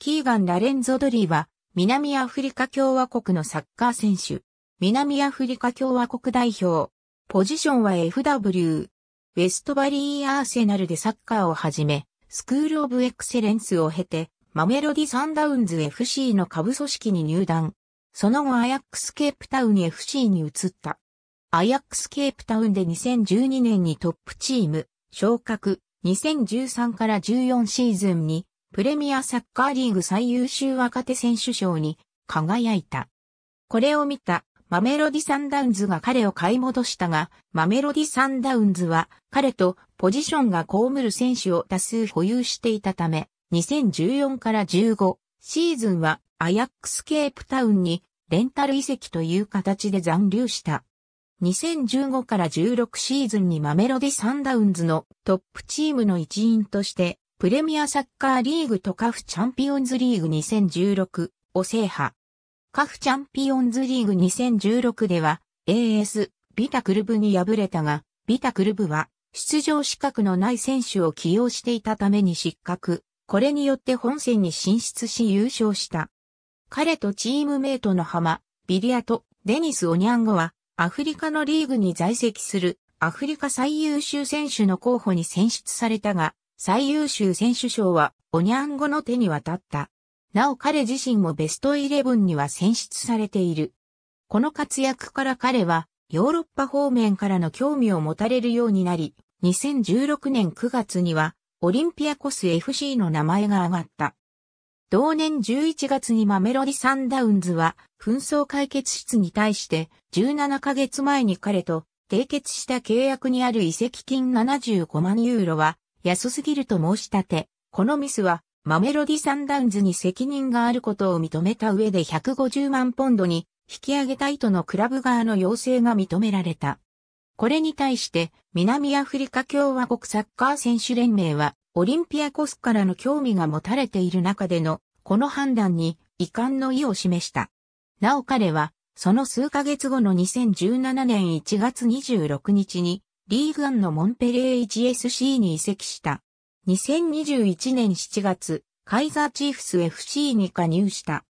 キーガン・ラレンゾドリーは、南アフリカ共和国のサッカー選手。南アフリカ共和国代表。ポジションは FW。ウェストバリー・アーセナルでサッカーをはじめ、スクール・オブ・エクセレンスを経て、マメロディ・サンダウンズ FC の下部組織に入団。その後アヤックス・ケープタウン FC に移った。アヤックス・ケープタウンで2012年にトップチーム、昇格、2013から14シーズンにプレミアサッカーリーグ最優秀若手選手賞に輝いた。これを見たマメロディサンダウンズが彼を買い戻したが、マメロディサンダウンズは彼とポジションが被る選手を多数保有していたため、2014から15シーズンはアヤックスケープタウンにレンタル遺跡という形で残留した。2015から16シーズンにマメロディ・サンダウンズのトップチームの一員としてプレミアサッカーリーグとカフチャンピオンズリーグ2016を制覇。カフチャンピオンズリーグ2016では AS ビタクルブに敗れたが、ビタクルブは出場資格のない選手を起用していたために失格。これによって本戦に進出し優勝した。彼とチームメイトの浜、ビリアとデニス・オニャンゴはアフリカのリーグに在籍するアフリカ最優秀選手の候補に選出されたが、最優秀選手賞は、オニャンゴの手に渡った。なお彼自身もベストイレブンには選出されている。この活躍から彼は、ヨーロッパ方面からの興味を持たれるようになり、2016年9月には、オリンピアコス FC の名前が上がった。同年11月にマメロディ・サンダウンズは、紛争解決室に対して、17ヶ月前に彼と締結した契約にある移籍金75万ユーロは、安すぎると申し立て、このミスはマメロディ・サンダウンズに責任があることを認めた上で150万ポンドに引き上げたいとのクラブ側の要請が認められた。これに対して南アフリカ共和国サッカー選手連盟はオリンピアコスからの興味が持たれている中でのこの判断に遺憾の意を示した。なお彼はその数ヶ月後の2017年1月26日にリーグアンのモンペレー 1SC に移籍した。2021年7月、カイザーチーフス FC に加入した。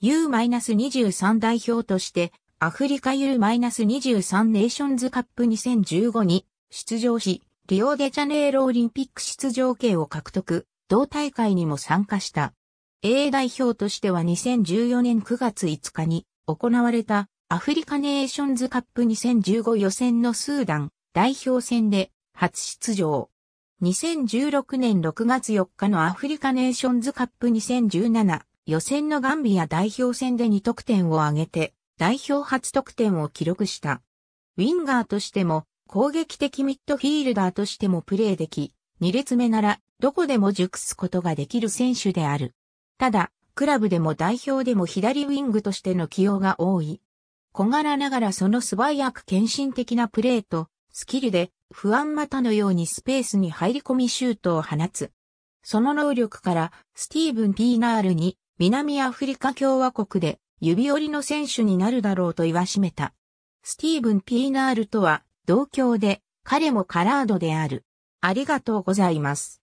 U-23 代表として、アフリカ U-23 ネーションズカップ2015に出場し、リオデジャネイロオリンピック出場権を獲得、同大会にも参加した。A 代表としては2014年9月5日に行われたアフリカネーションズカップ2015予選のスーダン、代表戦で初出場。2016年6月4日のアフリカネーションズカップ2017予選のガンビア代表戦で2得点を挙げて代表初得点を記録した。ウィンガーとしても攻撃的ミッドフィールダーとしてもプレーでき、2列目ならどこでも熟すことができる選手である。ただ、クラブでも代表でも左ウィングとしての起用が多い。小柄ながらその素早く献身的なプレーとスキルで、不安またのようにスペースに入り込みシュートを放つ。その能力から、スティーブン・ピーナールに、南アフリカ共和国で、指折りの選手になるだろうと言わしめた。スティーブン・ピーナールとは、同郷で、彼もカラードである。ありがとうございます。